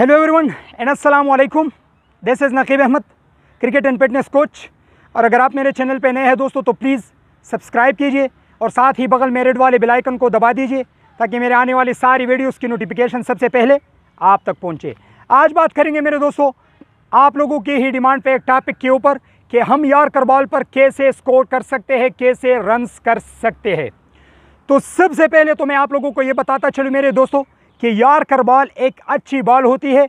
Hello everyone and अस्सलाम वालेकुम this is Naqeeb Ahmed cricket and fitness coach और अगर आप मेरे चैनल पे नए हैं दोस्तों तो प्लीज़ सब्सक्राइब कीजिए और साथ ही बगल मेरेड वाले बेल आइकन को दबा दीजिए ताकि मेरे आने वाली सारी वीडियोस की नोटिफिकेशन सबसे पहले आप तक पहुँचे आज बात करेंगे मेरे दोस्तों आप लोगों की ही डिमांड पर एक टॉपिक के ऊपर कि हम यार बॉल पर कैसे स्कोर कर सकते हैं कैसे रन्स कर सकते हैं तो सबसे पहले तो मैं आप लोगों को ये बताता चलूँ मेरे दोस्तों कि कर बॉल एक अच्छी बॉल होती है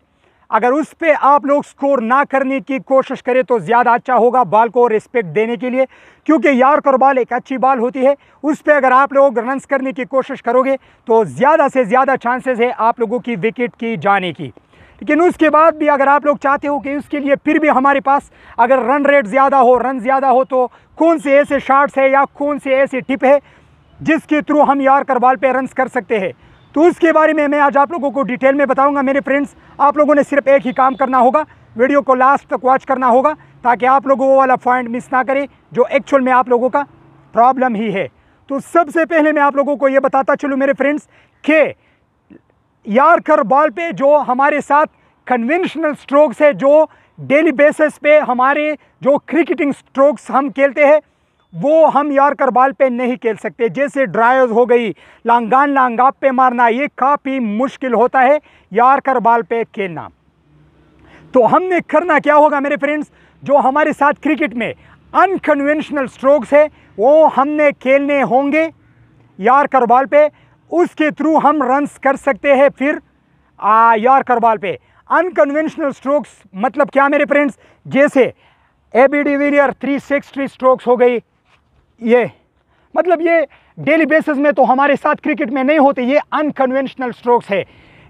अगर उस पर आप लोग स्कोर ना करने की कोशिश करें तो ज़्यादा अच्छा होगा बॉल को रिस्पेक्ट देने के लिए क्योंकि कर बॉल एक अच्छी बॉल होती है उस पर अगर आप लोग रनस करने की कोशिश करोगे तो ज़्यादा से ज़्यादा चांसेस है आप लोगों की विकेट की जाने की लेकिन उसके बाद भी अगर आप लोग चाहते हो कि उसके लिए फिर भी हमारे पास अगर रन रेट ज़्यादा हो रन ज़्यादा हो तो कौन से ऐसे शार्ट्स है या कौन से ऐसे टिप है जिसके थ्रू हम यार कर बॉल पर रनस कर सकते हैं तो उसके बारे में मैं आज आप लोगों को डिटेल में बताऊंगा मेरे फ्रेंड्स आप लोगों ने सिर्फ एक ही काम करना होगा वीडियो को लास्ट तक वॉच करना होगा ताकि आप लोगों वो वाला पॉइंट मिस ना करें जो एक्चुअल में आप लोगों का प्रॉब्लम ही है तो सबसे पहले मैं आप लोगों को ये बताता चलूँ मेरे फ्रेंड्स के यार कर बॉल पर जो हमारे साथ कन्वेंशनल स्ट्रोक्स है जो डेली बेसिस पे हमारे जो क्रिकेटिंग स्ट्रोक्स हम खेलते हैं वो हम यार करबाल पे नहीं खेल सकते जैसे ड्रायर्स हो गई लांगान लांगाप पे मारना ये काफ़ी मुश्किल होता है यार करबाल पे खेलना तो हमने करना क्या होगा मेरे फ्रेंड्स जो हमारे साथ क्रिकेट में अनकन्वेंशनल स्ट्रोक्स है वो हमने खेलने होंगे यार करबाल पे उसके थ्रू हम रन्स कर सकते हैं फिर आ, यार करबाल पे अनकन्वेंशनल स्ट्रोक्स मतलब क्या मेरे फ्रेंड्स जैसे A B de Villiers three six three strokes हो गई ये मतलब ये डेली बेसिस में तो हमारे साथ क्रिकेट में नहीं होते ये अनकन्वेंशनल स्ट्रोक्स है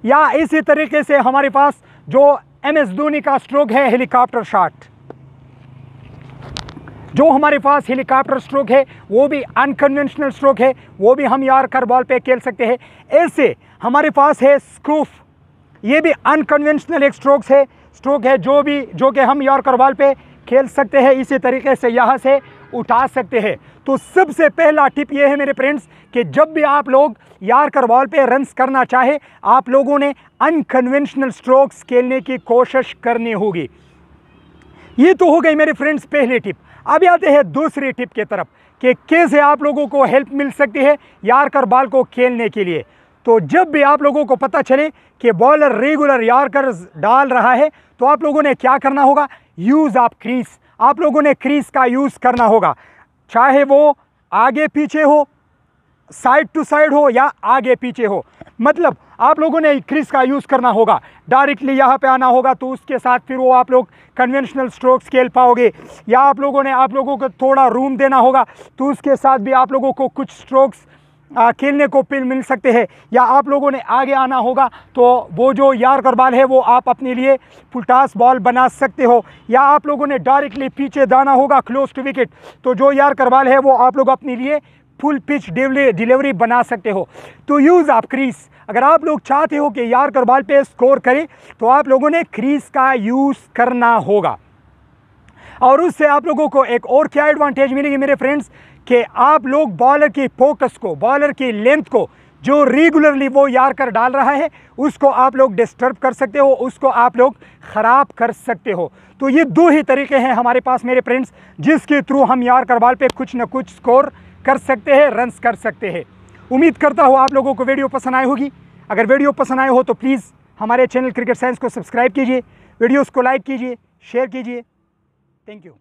या इसी तरीके से हमारे पास जो एम एस धोनी का स्ट्रोक है हेलीकॉप्टर शॉट जो हमारे पास हेलीकॉप्टर स्ट्रोक है वो भी अनकन्वेंशनल स्ट्रोक है वो भी हम यार कर बॉल पे खेल सकते हैं ऐसे हमारे पास है स्क्रूफ ये भी अनकन्वेंशनल एक स्ट्रोक है स्ट्रोक है जो भी जो कि हम यार कर बॉल पे खेल सकते हैं इसी तरीके से यहाँ से उठा सकते हैं तो सबसे पहला टिप ये है मेरे फ्रेंड्स कि जब भी आप लोग यार कर बॉल पे रन करना चाहे आप लोगों ने अनकन्वेंशनल स्ट्रोक्स खेलने की कोशिश करनी होगी ये तो हो गई मेरे फ्रेंड्स पहले टिप अब आते हैं दूसरी टिप के तरफ कि कैसे आप लोगों को हेल्प मिल सकती है यार कर बॉल को खेलने के लिए तो जब भी आप लोगों को पता चले कि बॉलर रेगुलर यॉर्कर डाल रहा है तो आप लोगों ने क्या करना होगा यूज़ आप क्रीज आप लोगों ने क्रीज का यूज़ करना होगा चाहे वो आगे पीछे हो साइड टू साइड हो या आगे पीछे हो मतलब आप लोगों ने क्रिस का यूज़ करना होगा डायरेक्टली यहाँ पे आना होगा तो उसके साथ फिर वो आप लोग कन्वेंशनल स्ट्रोक्स खेल पाओगे या आप लोगों ने आप लोगों को थोड़ा रूम देना होगा तो उसके साथ भी आप लोगों को कुछ स्ट्रोक्स खेलने को मिल सकते हैं या आप लोगों ने आगे आना होगा तो वो जो यार करबाल है वो आप अपने लिए फुलटास बॉल बना सकते हो या आप लोगों ने डायरेक्टली पीछे जाना होगा क्लोज टू विकेट तो जो यार करबाल है वो आप लोग अपने लिए फुल पिच डिलीवरी बना सकते हो तो यूज़ आप क्रीज अगर आप लोग चाहते हो कि यार करबाल पे स्कोर करें तो आप लोगों ने क्रीज का यूज़ करना होगा और उससे आप लोगों को एक और क्या एडवांटेज मिलेगी मेरे फ्रेंड्स कि आप लोग बॉलर की फोकस को बॉलर की लेंथ को जो रेगुलरली वो यार कर डाल रहा है उसको आप लोग डिस्टर्ब कर सकते हो उसको आप लोग ख़राब कर सकते हो तो ये दो ही तरीके हैं हमारे पास मेरे फ्रेंड्स जिसके थ्रू हम यार कर बॉल पर कुछ ना कुछ स्कोर कर सकते हैं रन्स कर सकते हैं उम्मीद करता हूँ आप लोगों को वीडियो पसंद आई होगी अगर वीडियो पसंद आए हो तो प्लीज़ हमारे चैनल क्रिकेट साइंस को सब्सक्राइब कीजिए वीडियोज़ को लाइक कीजिए शेयर कीजिए Thank you.